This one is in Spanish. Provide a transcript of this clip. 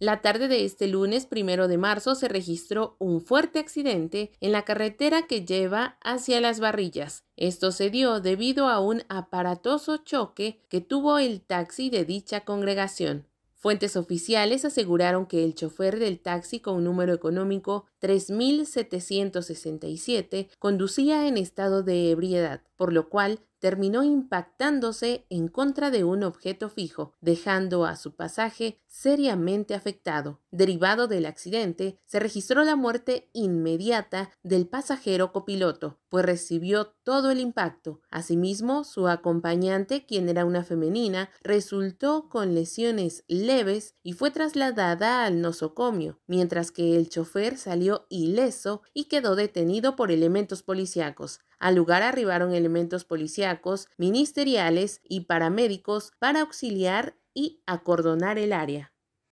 La tarde de este lunes primero de marzo se registró un fuerte accidente en la carretera que lleva hacia las barrillas. Esto se dio debido a un aparatoso choque que tuvo el taxi de dicha congregación. Fuentes oficiales aseguraron que el chofer del taxi con número económico 3767 conducía en estado de ebriedad, por lo cual terminó impactándose en contra de un objeto fijo, dejando a su pasaje seriamente afectado. Derivado del accidente, se registró la muerte inmediata del pasajero copiloto, pues recibió todo el impacto. Asimismo, su acompañante, quien era una femenina, resultó con lesiones leves y fue trasladada al nosocomio, mientras que el chofer salió ileso y quedó detenido por elementos policíacos. Al lugar arribaron elementos policíacos ministeriales y paramédicos para auxiliar y acordonar el área.